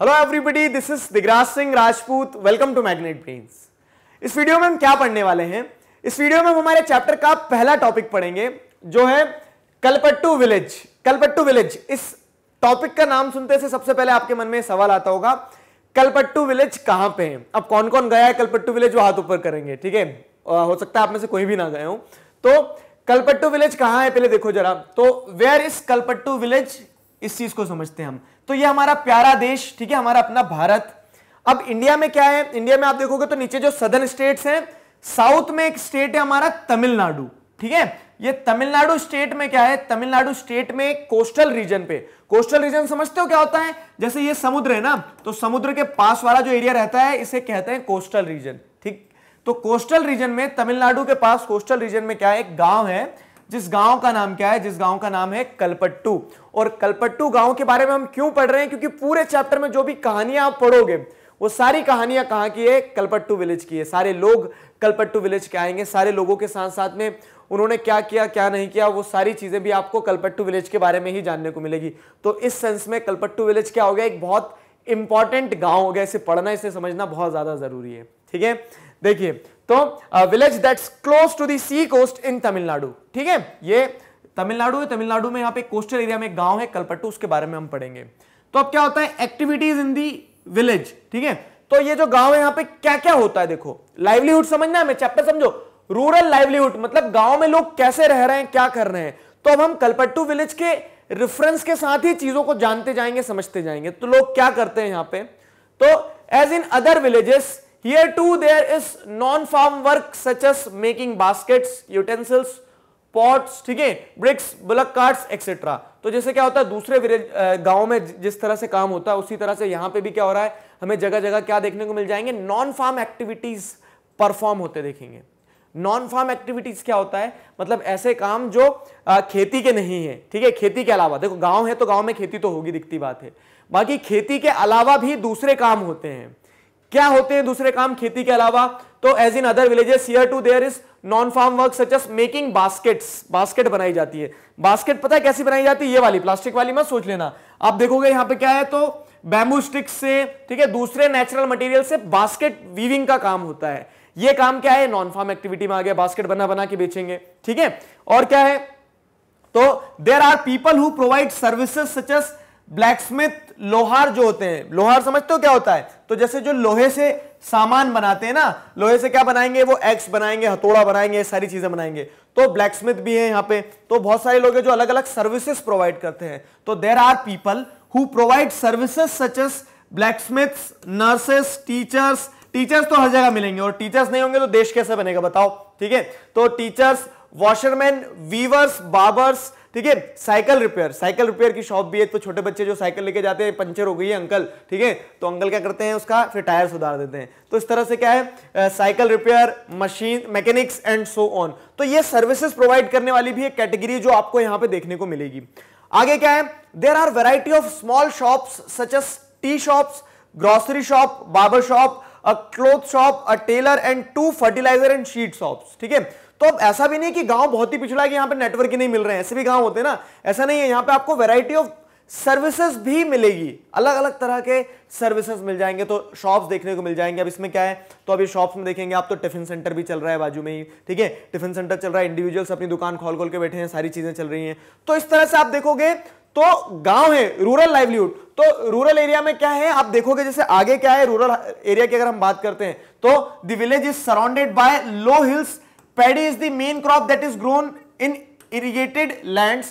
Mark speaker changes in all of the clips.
Speaker 1: hello everybody this is Digraj Singh Rajput welcome to magnet brains इस video में हम क्या पढ़ने वाले हैं इस वीडियो में हम हमारे चैप्टर का पहला टॉपिक पढ़ेंगे जो है कलपट्टू विलेज कलपट्टू विलेज इस टॉपिक का नाम सुनते से सबसे पहले आपके मन में सवाल आता होगा कलपट्टू विलेज कहां पे है अब कौन कौन गया है कलपट्टू विलेज वो हाथ ऊपर करेंगे ठीक है हो सकता है आप में से कोई भी ना गए हो तो कलपट्टू विलेज कहां है पहले देखो जरा तो वेयर इज कलपट्टू विलेज इस चीज को समझते हैं हम तो ये हमारा प्यारा देश ठीक है हमारा अपना भारत अब इंडिया में क्या है इंडिया में आप देखोगे तो नीचे जो सदर्न स्टेट्स हैं साउथ में एक स्टेट है हमारा तमिलनाडु ठीक है ये तमिलनाडु स्टेट में क्या है तमिलनाडु स्टेट में कोस्टल रीजन पे कोस्टल रीजन समझते हो क्या होता है जैसे ये समुद्र है ना तो समुद्र के पास वाला जो एरिया रहता है इसे कहते हैं कोस्टल रीजन ठीक तो कोस्टल रीजन में तमिलनाडु के पास कोस्टल रीजन में क्या है एक गांव है जिस गांव का नाम क्या है जिस गांव का नाम है कलपट्टू और कलपट्टू गांव के बारे में हम क्यों पढ़ रहे हैं क्योंकि पूरे चैप्टर में जो भी कहानियां आप पढ़ोगे वो सारी कहानियां कहाँ की है कलपट्टू विलेज की है सारे लोग कलपट्टू विलेज के आएंगे सारे लोगों के साथ साथ में उन्होंने क्या किया क्या नहीं किया वो सारी चीज़ें भी आपको कलपट्टू विलेज के बारे में ही जानने को मिलेगी तो इस सेंस में कलपट्टू विलेज क्या हो गया एक बहुत इंपॉर्टेंट गांव हो गया इसे पढ़ना इसे समझना बहुत ज़्यादा ज़रूरी है ठीक है देखिए तो village that's close to the sea coast in Tamil Nadu ठीक है ये तमिलनाडु है तमिलनाडु में यहाँ पे कोस्टल एरिया में गांव है कलपट्टू उसके बारे में हम पढ़ेंगे तो अब क्या होता है एक्टिविटीज इन दी विलेज ठीक है तो ये जो गांव है यहाँ पे क्या क्या होता है देखो लाइवलीहुड समझना हमें चैप्टर समझो रूरल लाइवलीहुड मतलब गांव में लोग कैसे रह रहे हैं क्या कर रहे हैं तो अब हम कलपट्टू विलेज के रेफरेंस के साथ ही चीजों को जानते जाएंगे समझते जाएंगे तो लोग क्या करते हैं यहाँ पे तो as in other villages Here too there is non-farm work such as making baskets, utensils, pots ठीक है ब्रिक्स ब्लक कार्ड्स एक्सेट्रा तो जैसे क्या होता है दूसरे गांव में जिस तरह से काम होता है उसी तरह से यहां पे भी क्या हो रहा है हमें जगह जगह क्या देखने को मिल जाएंगे नॉन फार्म एक्टिविटीज परफॉर्म होते देखेंगे नॉन फार्म एक्टिविटीज क्या होता है मतलब ऐसे काम जो खेती के नहीं है ठीक है खेती के अलावा देखो गांव है तो गांव में खेती तो होगी दिखती बात है बाकी खेती के अलावा भी दूसरे काम होते हैं क्या होते हैं दूसरे काम खेती के अलावा तो as in other villages here too there is non farm work such as making baskets basket बनाई जाती है बास्केट पता है कैसी बनाई जाती है ये वाली प्लास्टिक वाली मत सोच लेना आप देखोगे यहां पे क्या है तो बैम्बू स्टिक्स से ठीक है दूसरे नेचुरल मटेरियल से बास्केट वीविंग का काम होता है ये काम क्या है नॉन फार्म एक्टिविटी में आ गया बास्केट बना बना के बेचेंगे ठीक है और क्या है तो there are people who provide services such as blacksmith लोहार जो होते हैं लोहार समझते हो क्या होता है तो जैसे जो लोहे से सामान बनाते हैं ना लोहे से क्या बनाएंगे वो एक्स बनाएंगे हथौड़ा बनाएंगे सारी चीजें बनाएंगे तो ब्लैकस्मिथ भी है यहाँ पे तो बहुत सारे लोग हैं जो अलग अलग सर्विसेज प्रोवाइड करते हैं तो there are people who provide services such as blacksmiths nurses teachers teachers तो हर जगह मिलेंगे और टीचर्स नहीं होंगे तो देश कैसे बनेगा बताओ ठीक है तो टीचर्स वॉशरमैन वीवर्स बाबर्स ठीक है साइकिल रिपेयर साइकिल रिपेयर की शॉप भी है तो छोटे बच्चे जो साइकिल लेके जाते हैं पंचर हो गई है अंकल ठीक है तो अंकल क्या करते हैं उसका फिर टायर सुधार देते हैं तो इस तरह से क्या है cycle repair machine mechanics and so on तो ये सर्विसेज प्रोवाइड करने वाली भी एक कैटेगरी जो आपको यहां पर देखने को मिलेगी आगे क्या है there are variety of small shop such as tea shop grocery shop barber shop a cloth shop a tailor and two fertilizer and seed shop ठीक है तो अब ऐसा भी नहीं कि गांव बहुत ही पिछड़ा है कि यहाँ पर नेटवर्क ही नहीं मिल रहे हैं ऐसे भी गांव होते हैं ना ऐसा नहीं है यहां पे आपको वेराइटी ऑफ सर्विसेज भी मिलेगी अलग अलग तरह के सर्विसेज मिल जाएंगे तो शॉप्स देखने को मिल जाएंगे अब इसमें क्या है तो अभी शॉप्स में देखेंगे आप तो टिफिन सेंटर भी चल रहा है बाजू में ही ठीक है टिफिन सेंटर चल रहा है इंडिविजुअल्स अपनी दुकान खोल खोल के बैठे हैं सारी चीजें चल रही हैं तो इस तरह से आप देखोगे तो गांव है रूरल लाइवलीहुड तो रूरल एरिया में क्या है आप देखोगे जैसे आगे क्या है रूरल एरिया की अगर हम बात करते हैं तो village is surrounded by low hills paddy is the main crop that is grown in irrigated land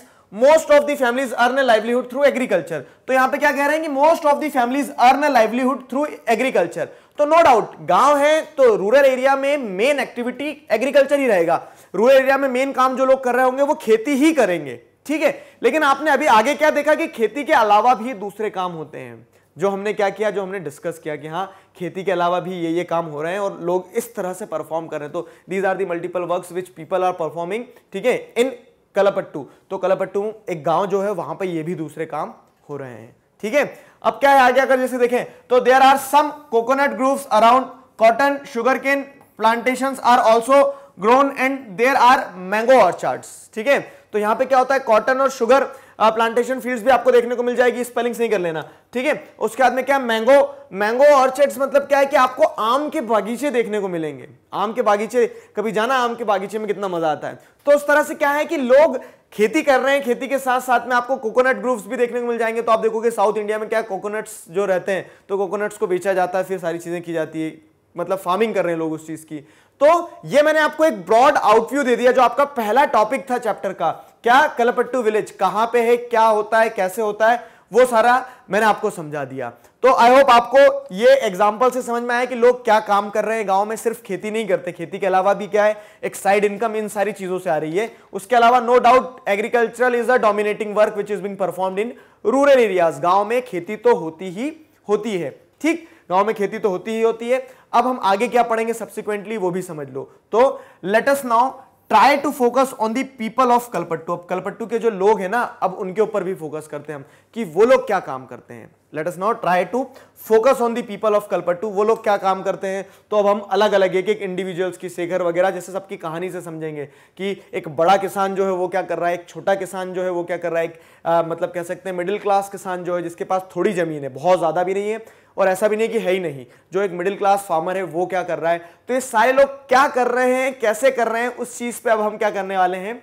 Speaker 1: most of the families earn livelihood through agriculture तो यहां पे क्या कह रहे हैं कि most of the families earn livelihood through agriculture तो no doubt गांव है तो रूरल एरिया में मेन एक्टिविटी एग्रीकल्चर ही रहेगा रूरल एरिया में मेन काम जो लोग कर रहे होंगे वो खेती ही करेंगे ठीक है लेकिन आपने अभी आगे क्या देखा कि खेती के अलावा भी दूसरे काम होते हैं जो हमने क्या किया जो हमने डिस्कस किया कि हाँ खेती के अलावा भी ये ये काम हो रहे हैं और लोग इस तरह से परफॉर्म कर रहे हैं तो these are the multiple works which people are performing ठीक है इन कलापट्टू तो कलापट्टू एक गांव जो है वहां पर ये भी दूसरे काम हो रहे हैं ठीक है अब क्या है आगे अगर जैसे देखें तो there are some coconut groves around cotton sugar cane plantation are also grown and there are mango orchard ठीक है तो यहां पे क्या होता है कॉटन और शुगर प्लांटेशन फील्ड भी आपको देखने को मिल जाएगी स्पेलिंग नहीं कर लेना ठीक है उसके बाद में क्या मैंगो मैंगो ऑर्चर्ड्स मतलब क्या है कि आपको आम के बागीचे देखने को मिलेंगे आम के बागीचे कभी जाना आम के बागीचे में कितना मजा आता है तो उस तरह से क्या है कि लोग खेती कर रहे हैं खेती के साथ साथ में आपको कोकोनट ग्रूव्स भी देखने को मिल जाएंगे तो आप देखोगे साउथ इंडिया में क्या कोकोनट्स जो रहते हैं तो कोकोनट्स को बेचा जाता है फिर सारी चीज़ें की जाती है मतलब फार्मिंग कर रहे हैं लोग उस चीज़ की तो ये मैंने आपको एक ब्रॉड आउटव्यू दे दिया जो आपका पहला टॉपिक था चैप्टर का क्या कलपट्टू विलेज कहां पे है क्या होता है कैसे होता है वो सारा मैंने आपको समझा दिया तो आई होप आपको ये एग्जाम्पल से समझ में आया कि लोग क्या काम कर रहे हैं गांव में सिर्फ खेती नहीं करते खेती के अलावा भी क्या है एक साइड इनकम इन सारी चीजों से आ रही है उसके अलावा no doubt agricultural is the dominating work which is being perform in rural areas गांव में खेती तो होती ही होती है ठीक गांव में खेती तो होती ही होती है अब हम आगे क्या पढ़ेंगे सब्सिक्वेंटली वो भी समझ लो तो let's now try to focus on the people of Kalpattu अब कलपट्टू के जो लोग हैं ना अब उनके ऊपर भी फोकस करते हैं हम कि वो लोग क्या काम करते हैं let's now try to focus on the people of Kalpattu वो लोग क्या काम करते हैं तो अब हम अलग अलग एक एक इंडिविजुअल्स की शेखर वगैरह जैसे सबकी कहानी से समझेंगे कि एक बड़ा किसान जो है वो क्या कर रहा है एक छोटा किसान जो है वो क्या कर रहा है एक आ, मतलब कह सकते हैं मिडिल क्लास किसान जो है जिसके पास थोड़ी ज़मीन है बहुत ज़्यादा भी नहीं है और ऐसा भी नहीं कि है ही नहीं जो एक मिडिल क्लास फार्मर है वो क्या कर रहा है तो ये सारे लोग क्या कर रहे हैं कैसे कर रहे हैं उस चीज़ पर अब हम क्या करने वाले हैं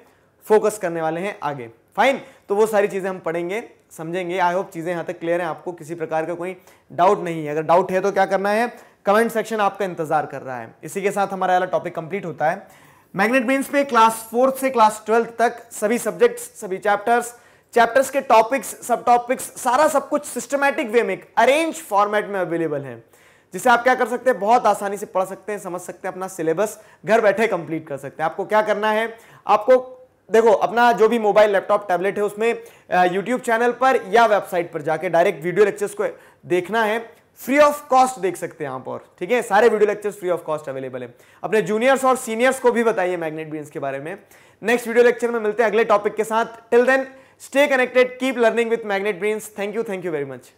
Speaker 1: फोकस करने वाले हैं आगे फाइन तो वो सारी चीज़ें हम पढ़ेंगे समझेंगे आई होप चीज़ें यहाँ तक क्लियर हैं आपको किसी प्रकार का कोई डाउट नहीं है अगर डाउट है तो क्या करना है कमेंट सेक्शन आपका इंतजार कर रहा है इसी के साथ हमारा अला टॉपिक कंप्लीट होता है मैग्नेट मीन्स पे क्लास फोर्थ से क्लास ट्वेल्थ तक सभी सब्जेक्ट्स सभी चैप्टर्स चैप्टर्स के टॉपिक्स सब टॉपिक्स सारा सब कुछ सिस्टमैटिक वे में अरेंज फॉर्मेट में अवेलेबल है जिसे आप क्या कर सकते हैं बहुत आसानी से पढ़ सकते हैं समझ सकते हैं अपना सिलेबस घर बैठे कंप्लीट कर सकते हैं आपको क्या करना है आपको देखो अपना जो भी मोबाइल लैपटॉप टैबलेट है उसमें यूट्यूब चैनल पर या वेबसाइट पर जाके डायरेक्ट वीडियो लेक्चर्स को देखना है फ्री ऑफ कॉस्ट देख सकते हैं आप पर ठीक है सारे video lectures free of cost available है अपने जूनियर्स और सीनियर्स को भी बताइए मैग्नेट बीन्स के बारे में नेक्स्ट वीडियो लेक्चर में मिलते हैं अगले टॉपिक के साथ till then stay connected keep learning with magnet brains thank you thank you very much